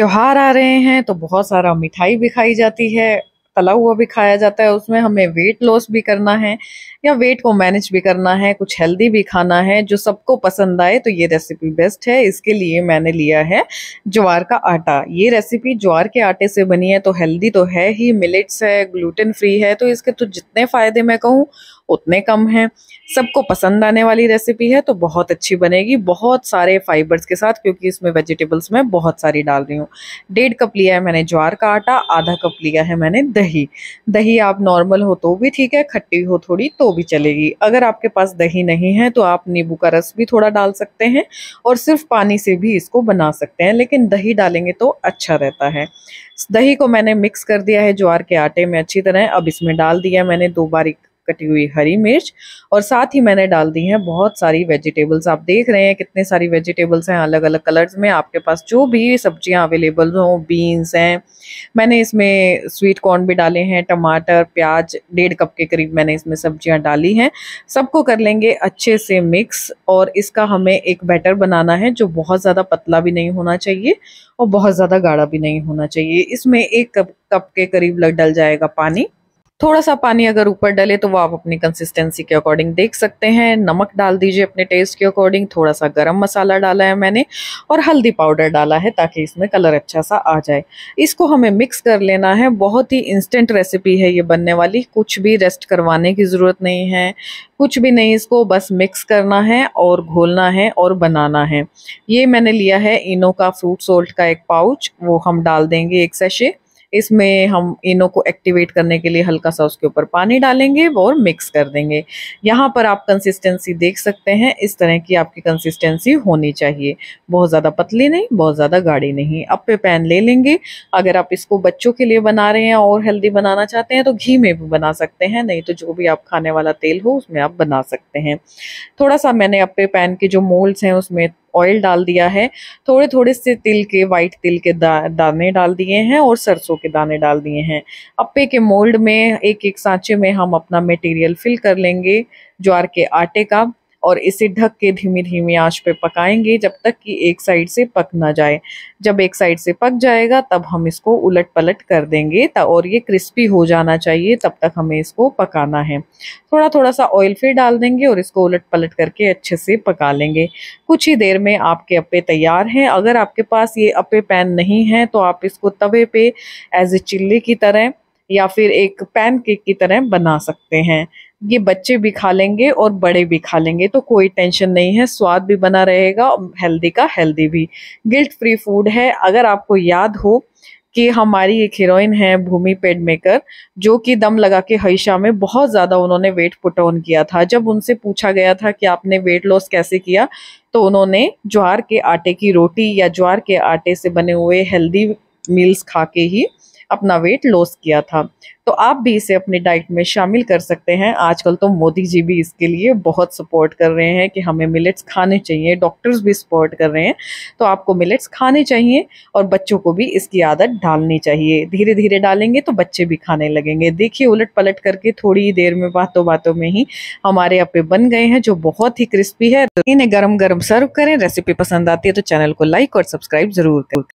त्यौहार आ रहे हैं तो बहुत सारा मिठाई भी खाई जाती है तला हुआ भी खाया जाता है उसमें हमें वेट लॉस भी करना है या वेट को मैनेज भी करना है कुछ हेल्दी भी खाना है जो सबको पसंद आए तो ये रेसिपी बेस्ट है इसके लिए मैंने लिया है ज्वार का आटा ये रेसिपी ज्वार के आटे से बनी है तो हेल्दी तो है ही मिलेट्स है ग्लूटेन फ्री है तो इसके तो जितने फ़ायदे मैं कहूँ उतने कम हैं सबको पसंद आने वाली रेसिपी है तो बहुत अच्छी बनेगी बहुत सारे फाइबर्स के साथ क्योंकि इसमें वेजिटेबल्स में बहुत सारी डाल रही हूँ डेढ़ कप लिया है मैंने ज्वार का आटा आधा कप लिया है मैंने दही दही आप नॉर्मल हो तो भी ठीक है खट्टी हो थोड़ी तो भी चलेगी अगर आपके पास दही नहीं है तो आप नींबू का रस भी थोड़ा डाल सकते हैं और सिर्फ पानी से भी इसको बना सकते हैं लेकिन दही डालेंगे तो अच्छा रहता है दही को मैंने मिक्स कर दिया है ज्वार के आटे में अच्छी तरह अब इसमें डाल दिया मैंने दो बारीक कटी हुई हरी मिर्च और साथ ही मैंने डाल दी है बहुत सारी वेजिटेबल्स आप देख रहे हैं कितने सारी वेजिटेबल्स हैं अलग अलग कलर्स में आपके पास जो भी सब्जियां अवेलेबल हों बीन्स हैं मैंने इसमें स्वीट कॉर्न भी डाले हैं टमाटर प्याज डेढ़ कप के करीब मैंने इसमें सब्जियां डाली हैं सबको कर लेंगे अच्छे से मिक्स और इसका हमें एक बैटर बनाना है जो बहुत ज़्यादा पतला भी नहीं होना चाहिए और बहुत ज़्यादा गाढ़ा भी नहीं होना चाहिए इसमें एक कप कप के करीब लग डल जाएगा पानी थोड़ा सा पानी अगर ऊपर डले तो वो आप अपनी कंसिस्टेंसी के अकॉर्डिंग देख सकते हैं नमक डाल दीजिए अपने टेस्ट के अकॉर्डिंग थोड़ा सा गरम मसाला डाला है मैंने और हल्दी पाउडर डाला है ताकि इसमें कलर अच्छा सा आ जाए इसको हमें मिक्स कर लेना है बहुत ही इंस्टेंट रेसिपी है ये बनने वाली कुछ भी रेस्ट करवाने की ज़रूरत नहीं है कुछ भी नहीं इसको बस मिक्स करना है और घोलना है और बनाना है ये मैंने लिया है इनो का फ्रूट सोल्ट का एक पाउच वो हम डाल देंगे एक सेशे इसमें हम इनो को एक्टिवेट करने के लिए हल्का सा उसके ऊपर पानी डालेंगे और मिक्स कर देंगे यहाँ पर आप कंसिस्टेंसी देख सकते हैं इस तरह की आपकी कंसिस्टेंसी होनी चाहिए बहुत ज़्यादा पतली नहीं बहुत ज़्यादा गाढ़ी नहीं अब पे पैन ले लेंगे अगर आप इसको बच्चों के लिए बना रहे हैं और हेल्दी बनाना चाहते हैं तो घी में भी बना सकते हैं नहीं तो जो भी आप खाने वाला तेल हो उसमें आप बना सकते हैं थोड़ा सा मैंने अपे पैन के जो मोल्ड्स हैं उसमें ऑयल डाल दिया है थोड़े थोड़े से तिल के वाइट तिल के दा, दाने डाल दिए हैं और सरसों के दाने डाल दिए हैं अप्पे के मोल्ड में एक एक सांचे में हम अपना मटेरियल फिल कर लेंगे ज्वार के आटे का और इसे ढक के धीमी धीमी आंच पे पकाएंगे जब तक कि एक साइड से पक ना जाए जब एक साइड से पक जाएगा तब हम इसको उलट पलट कर देंगे और ये क्रिस्पी हो जाना चाहिए तब तक हमें इसको पकाना है थोड़ा थोड़ा सा ऑयल फिर डाल देंगे और इसको उलट पलट करके अच्छे से पका लेंगे कुछ ही देर में आपके अप्पे तैयार हैं अगर आपके पास ये अप्पे पैन नहीं है तो आप इसको तवे पे एज ए चिल्ली की तरह या फिर एक पैन केक की तरह बना सकते हैं ये बच्चे भी खा लेंगे और बड़े भी खा लेंगे तो कोई टेंशन नहीं है स्वाद भी बना रहेगा हेल्दी का हेल्दी भी गिल्ट फ्री फूड है अगर आपको याद हो कि हमारी एक हीरोइन है भूमि पेडमेकर जो कि दम लगा के हईशा में बहुत ज़्यादा उन्होंने वेट पुट ऑन किया था जब उनसे पूछा गया था कि आपने वेट लॉस कैसे किया तो उन्होंने ज्वार के आटे की रोटी या ज्वार के आटे से बने हुए हेल्दी मील्स खा के ही अपना वेट लॉस किया था तो आप भी इसे अपनी डाइट में शामिल कर सकते हैं आजकल तो मोदी जी भी इसके लिए बहुत सपोर्ट कर रहे हैं कि हमें मिलेट्स खाने चाहिए डॉक्टर्स भी सपोर्ट कर रहे हैं तो आपको मिलेट्स खाने चाहिए और बच्चों को भी इसकी आदत डालनी चाहिए धीरे धीरे डालेंगे तो बच्चे भी खाने लगेंगे देखिए उलट पलट करके थोड़ी देर में बातों बातों में ही हमारे अपे बन गए हैं जो बहुत ही क्रिस्पी है इन्हें गर्म गर्म सर्व करें रेसिपी पसंद आती है तो चैनल को लाइक और सब्सक्राइब जरूर करें